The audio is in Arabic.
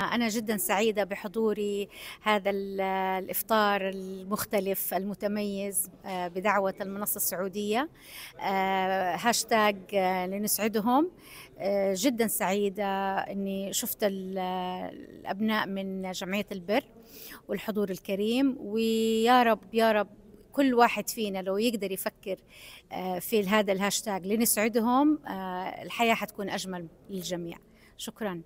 أنا جدا سعيدة بحضوري هذا الإفطار المختلف المتميز آه، بدعوة المنصة السعودية آه، هاشتاج آه، لنسعدهم جدا سعيدة أني شفت الأبناء من جمعية البر والحضور الكريم ويا رب يا رب كل واحد فينا لو يقدر يفكر في هذا الهاشتاج لنسعدهم الحياة حتكون أجمل للجميع شكراً